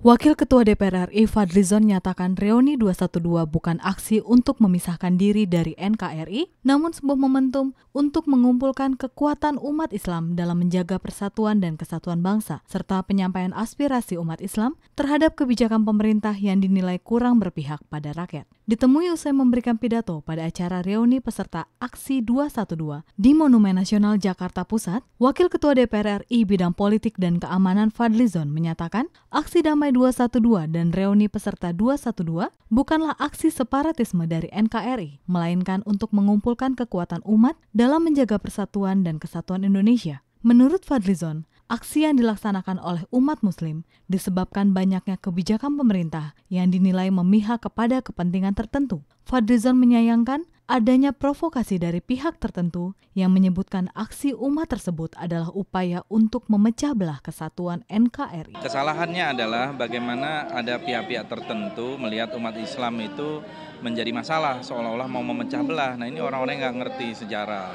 Wakil Ketua DPR RI Fadlizon nyatakan reuni 212 bukan aksi untuk memisahkan diri dari NKRI, namun sebuah momentum untuk mengumpulkan kekuatan umat Islam dalam menjaga persatuan dan kesatuan bangsa, serta penyampaian aspirasi umat Islam terhadap kebijakan pemerintah yang dinilai kurang berpihak pada rakyat. Ditemui usai memberikan pidato pada acara reuni peserta Aksi 212 di Monumen Nasional Jakarta Pusat, Wakil Ketua DPR RI Bidang Politik dan Keamanan Fadlizon menyatakan aksi damai Damai 212 dan reuni peserta 212 bukanlah aksi separatisme dari NKRI, melainkan untuk mengumpulkan kekuatan umat dalam menjaga persatuan dan kesatuan Indonesia. Menurut Fadlizon, aksi yang dilaksanakan oleh umat muslim disebabkan banyaknya kebijakan pemerintah yang dinilai memihak kepada kepentingan tertentu. Fadlizon menyayangkan adanya provokasi dari pihak tertentu yang menyebutkan aksi umat tersebut adalah upaya untuk memecah belah kesatuan NKRI. Kesalahannya adalah bagaimana ada pihak-pihak tertentu melihat umat Islam itu menjadi masalah seolah-olah mau memecah belah. Nah ini orang-orang yang nggak ngerti sejarah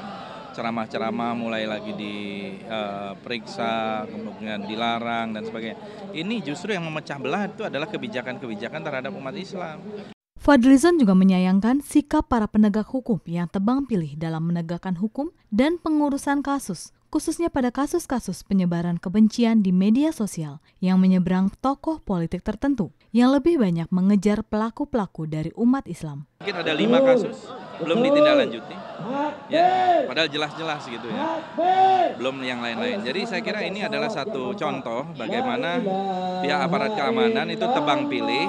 ceramah-ceramah mulai lagi diperiksa, eh, uh, kemudian dilarang dan sebagainya. Ini justru yang memecah belah itu adalah kebijakan-kebijakan terhadap umat Islam. Fadlizon juga menyayangkan sikap para penegak hukum yang tebang pilih dalam menegakkan hukum dan pengurusan kasus, khususnya pada kasus-kasus penyebaran kebencian di media sosial yang menyeberang tokoh politik tertentu yang lebih banyak mengejar pelaku-pelaku dari umat Islam. Mungkin ada lima kasus belum ditindaklanjuti, ya, padahal jelas-jelas gitu ya, belum yang lain-lain. Jadi saya kira ini adalah satu contoh bagaimana pihak aparat keamanan itu tebang pilih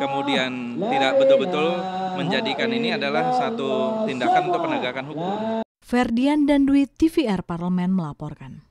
kemudian tidak betul-betul menjadikan ini adalah satu tindakan untuk penegakan hukum. Ferdian dan Dwi TVR Parlemen melaporkan.